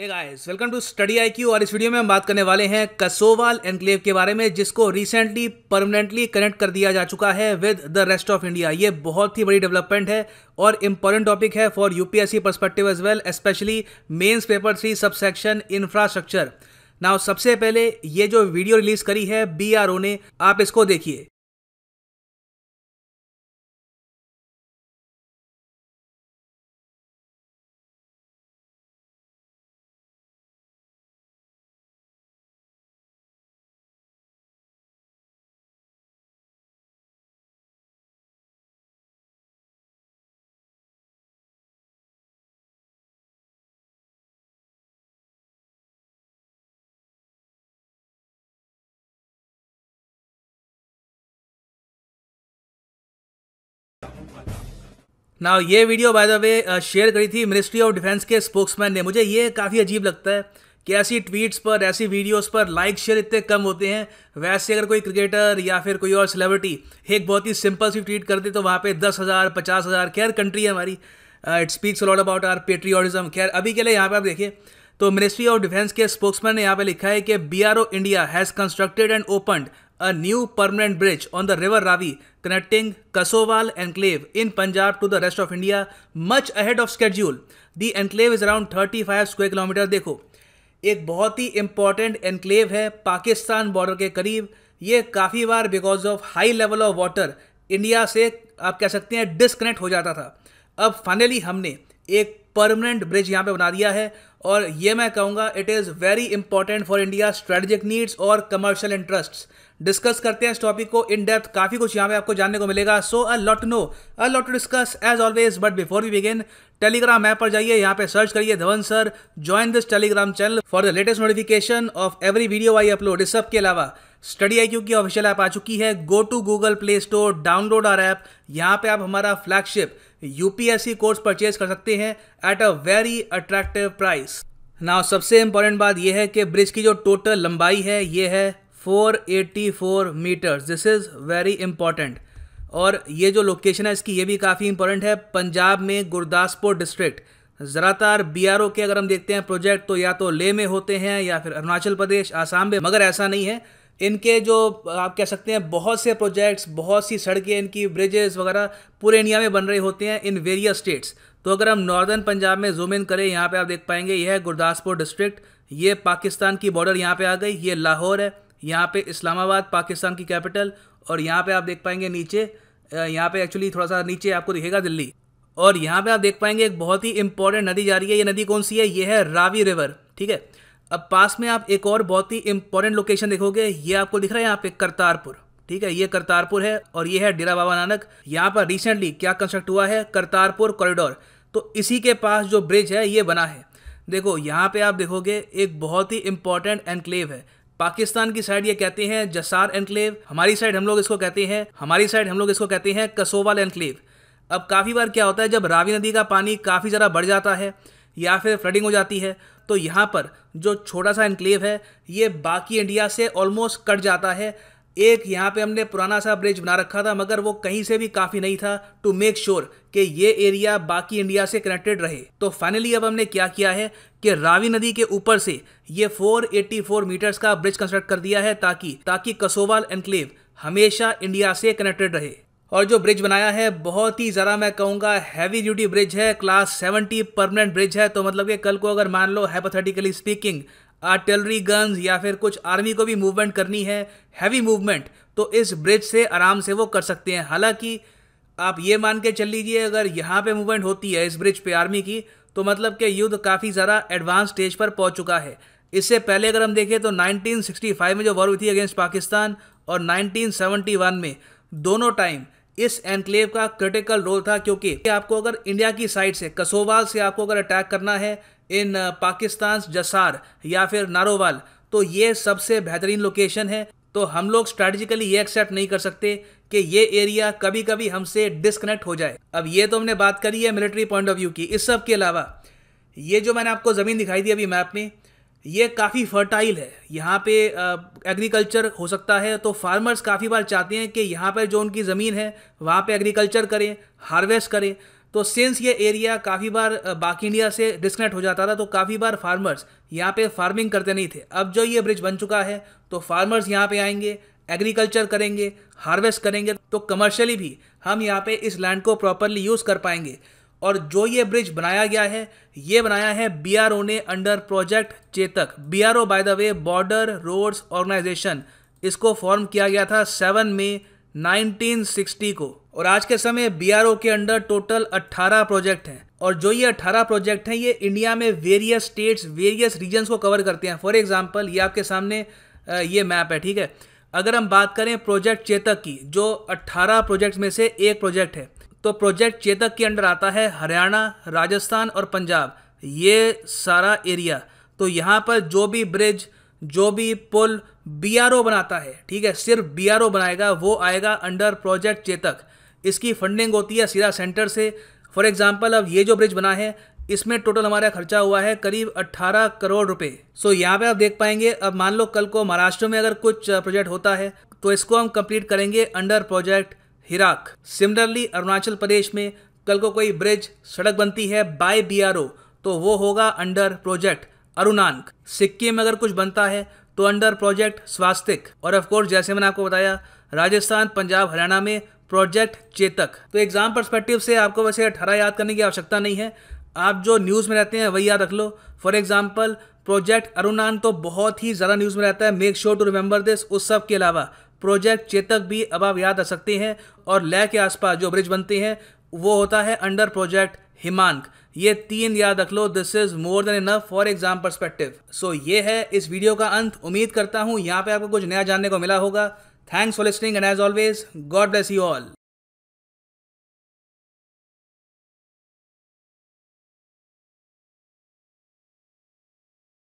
Hey guys welcome to Study IQ और इस video में हम बात करने वाले हैं कसोवाल एनक्लेव के बारे में जिसको रिसेंटली परमानेंटली कनेक्ट कर दिया जा चुका है with the rest of India ये बहुत ही बड़ी डेवलपमेंट है और इंपॉर्टेंट टॉपिक है for UPSC perspective as well specially mains paper three सब इंफ्रास्ट्रक्चर नाउ सबसे पहले ये जो वीडियो रिलीज करी है बी ने आप इसको देखिए ना ये video by the way share करी थी मिनिस्ट्री ऑफ डिफेंस के स्पोक्समैन ने मुझे ये काफ़ी अजीब लगता है कि ऐसी ट्वीट्स पर ऐसी वीडियोस पर लाइक शेयर इतने कम होते हैं वैसे अगर कोई क्रिकेटर या फिर कोई और सेलिब्रिटी एक बहुत ही सिंपल सी ट्वीट करते तो वहाँ पे दस हज़ार पचास हज़ार खैर कंट्री है हमारी it speaks lot about our patriotism खैर अभी के लिए यहाँ पर आप देखिए तो मिनिस्ट्री ऑफ डिफेंस के स्पोक्समैन ने यहाँ पे लिखा है कि B India has constructed and opened a new permanent bridge on the river Ravi connecting kasowal enclave in Punjab to the rest of India much ahead of schedule. The enclave is around 35 square kilometer. dekho एक बहुत ही important enclave है Pakistan border के करीब ये काफ़ी बार because of high level of water India से आप कह सकते हैं डिसकनेक्ट हो जाता था अब फाइनली हमने एक परमानेंट ब्रिज यहाँ पे बना दिया है और ये मैं कहूँगा it is very important for India strategic needs और कमर्शियल इंटरेस्ट्स डिस्कस करते हैं इस टॉपिक को इन डेप्थ काफ़ी कुछ यहाँ पे आपको जानने को मिलेगा so a lot no a lot to discuss as always but before we begin Telegram app पर जाइए यहाँ पे सर्च करिए Dhawan sir join this Telegram channel for the latest notification of every video I upload इस सब के अलावा Study I Q की ऑफिशियल ऐप आ चुकी है go to Google Play Store download our app यहाँ पे आप हमारा फ्लैगशिप यूपीएससी कोर्स परचेज कर सकते हैं at a very attractive price ना सबसे इंपॉर्टेंट बात यह है कि ब्रिज की जो टोटल लंबाई है ये है 484 metres this is very important और ये जो लोकेशन है इसकी ये भी काफ़ी इंपॉर्टेंट है पंजाब में गुरदासपुर डिस्ट्रिक्ट ज़्यादातर बी आर ओ के अगर हम देखते हैं प्रोजेक्ट तो या तो ले में होते हैं या फिर अरुणाचल प्रदेश आसाम में मगर ऐसा नहीं है इनके जो आप कह सकते हैं बहुत से प्रोजेक्ट्स बहुत सी सड़कें इनकी ब्रिजेस वगैरह पूरे इंडिया में बन रहे होते हैं इन वेरियस स्टेट्स तो अगर हम नॉर्दर्न पंजाब में जूम इन करें यहाँ पे आप देख पाएंगे यह है गुरदासपुर डिस्ट्रिक्ट ये पाकिस्तान की बॉर्डर यहाँ पे आ गई ये लाहौर है यहाँ पे इस्लामाबाद पाकिस्तान की कैपिटल और यहाँ पे आप देख पाएंगे नीचे यहाँ पे एक्चुअली थोड़ा सा नीचे आपको दिखेगा दिल्ली और यहाँ पे आप देख पाएंगे एक बहुत ही इंपॉर्टेंट नदी जा रही है ये नदी कौन सी है ये है रावी रिवर ठीक है अब पास में आप एक और बहुत ही इंपॉर्टेंट लोकेशन देखोगे ये आपको दिख रहा है यहाँ पे करतारपुर ठीक है ये करतारपुर है और ये है डेरा बाबा नानक यहाँ पर रिसेंटली क्या कंस्ट्रक्ट हुआ है करतारपुर कॉरिडोर तो इसी के पास जो ब्रिज है ये बना है देखो यहाँ पे आप देखोगे एक बहुत ही इंपॉर्टेंट एनक्लेव है पाकिस्तान की साइड ये कहते हैं जसार एनक्लेव हमारी साइड हम लोग इसको कहते हैं हमारी साइड हम लोग इसको कहते हैं कसोवाल एनक्लेव अब काफ़ी बार क्या होता है जब रावी नदी का पानी काफ़ी ज़्यादा बढ़ जाता है या फिर फ्लडिंग हो जाती है तो यहाँ पर जो छोटा सा एनक्लेव है ये बाकी इंडिया से ऑलमोस्ट कट जाता है एक यहाँ पे हमने पुराना सा ब्रिज बना रखा था मगर वो कहीं से भी काफ़ी नहीं था टू मेक श्योर कि ये एरिया बाकी इंडिया से कनेक्टेड रहे तो फाइनली अब हमने क्या किया है कि रावी नदी के ऊपर से ये 484 मीटर्स का ब्रिज कंस्ट्रक्ट कर दिया है ताकि ताकि कसोवाल एनक्लेव हमेशा इंडिया से कनेक्टेड रहे और जो ब्रिज बनाया है बहुत ही ज़रा मैं कहूँगा हैवी ड्यूटी ब्रिज है क्लास 70 परमानेंट ब्रिज है तो मतलब कि कल को अगर मान लो हाइपोथेटिकली स्पीकिंग आर्टिलरी गन्स या फिर कुछ आर्मी को भी मूवमेंट करनी है हैवी मूवमेंट तो इस ब्रिज से आराम से वो कर सकते हैं हालांकि आप ये मान के चल लीजिए अगर यहाँ पे मूवमेंट होती है इस ब्रिज पे आर्मी की तो मतलब कि युद्ध काफ़ी ज़्यादा एडवांस स्टेज पर पहुँच चुका है इससे पहले अगर हम देखें तो 1965 में जो वॉर हुई थी अगेंस्ट पाकिस्तान और 1971 में दोनों टाइम इस एनक्लेव का क्रिटिकल रोल था क्योंकि आपको अगर इंडिया की साइड से कसोवाल से आपको अगर अटैक करना है इन पाकिस्तान जसार या फिर नारोवाल तो ये सबसे बेहतरीन लोकेशन है तो हम लोग स्ट्रैटेजिकली ये एक्सेप्ट नहीं कर सकते कि ये एरिया कभी कभी हमसे डिस्कनेक्ट हो जाए अब ये तो हमने बात करी है मिलिट्री पॉइंट ऑफ व्यू की इस सब के अलावा ये जो मैंने आपको ज़मीन दिखाई दी अभी मैप में ये काफ़ी फर्टाइल है यहाँ पे एग्रीकल्चर हो सकता है तो फार्मर्स काफ़ी बार चाहते हैं कि यहाँ पर जो उनकी ज़मीन है वहाँ पे एग्रीकल्चर करें हार्वेस्ट करें तो सिंस ये एरिया काफ़ी बार बाकी इंडिया से डिस्कनेक्ट हो जाता था तो काफ़ी बार फार्मर्स यहाँ पे फार्मिंग करते नहीं थे अब जो ये ब्रिज बन चुका है तो फार्मर्स यहाँ पे आएंगे एग्रीकल्चर करेंगे हार्वेस्ट करेंगे तो कमर्शियली भी हम यहाँ पे इस लैंड को प्रॉपरली यूज़ कर पाएंगे और जो ये ब्रिज बनाया गया है ये बनाया है बी आर ओ ने under project Chetak B R O by the way border roads organisation इसको फॉर्म किया गया था सेवन नाइनटीन 1960 को और आज के समय बी आर ओ के अंडर टोटल 18 प्रोजेक्ट हैं और जो ये 18 प्रोजेक्ट हैं ये इंडिया में वेरियस स्टेट्स वेरियस रीजन्स को कवर करते हैं फॉर एग्जाम्पल ये आपके सामने ये मैप है ठीक है अगर हम बात करें प्रोजेक्ट चेतक की जो 18 प्रोजेक्ट में से एक प्रोजेक्ट है तो प्रोजेक्ट चेतक के अंडर आता है हरियाणा राजस्थान और पंजाब ये सारा एरिया तो यहाँ पर जो भी ब्रिज जो भी पुल बी बनाता है ठीक है सिर्फ बी बनाएगा वो आएगा अंडर प्रोजेक्ट चेतक इसकी फंडिंग होती है सीधा सेंटर से फॉर एग्जाम्पल अब ये जो ब्रिज बना है इसमें टोटल हमारा खर्चा हुआ है करीब 18 करोड़ रुपए सो so, यहाँ पे आप देख पाएंगे अब मान लो कल को महाराष्ट्र में अगर कुछ प्रोजेक्ट होता है तो इसको हम कंप्लीट करेंगे under project Hirak similarly Arunachal Pradesh में कल को कोई ब्रिज सड़क बनती है बाय बी तो वो होगा अंडर प्रोजेक्ट अरुणांक सिक्किम में अगर कुछ बनता है तो अंडर प्रोजेक्ट स्वास्तिक और ऑफ कोर्स जैसे मैंने आपको बताया राजस्थान पंजाब हरियाणा में प्रोजेक्ट चेतक तो एग्जाम परस्पेक्टिव से आपको वैसे अठारह याद करने की आवश्यकता नहीं है आप जो न्यूज़ में रहते हैं वही याद रख लो फॉर एग्जाम्पल प्रोजेक्ट अरुणान तो बहुत ही ज़्यादा न्यूज़ में रहता है make sure to remember this उस सब के अलावा प्रोजेक्ट चेतक भी अब आप याद आ सकते हैं और लय के आसपास जो ब्रिज बनते हैं वो होता है अंडर प्रोजेक्ट हिमांक ये तीन याद रख लो this is more than enough for exam perspective so ये है इस वीडियो का अंत उम्मीद करता हूँ यहाँ पे आपको कुछ नया जानने को मिला होगा thanks for listening and as always God bless you all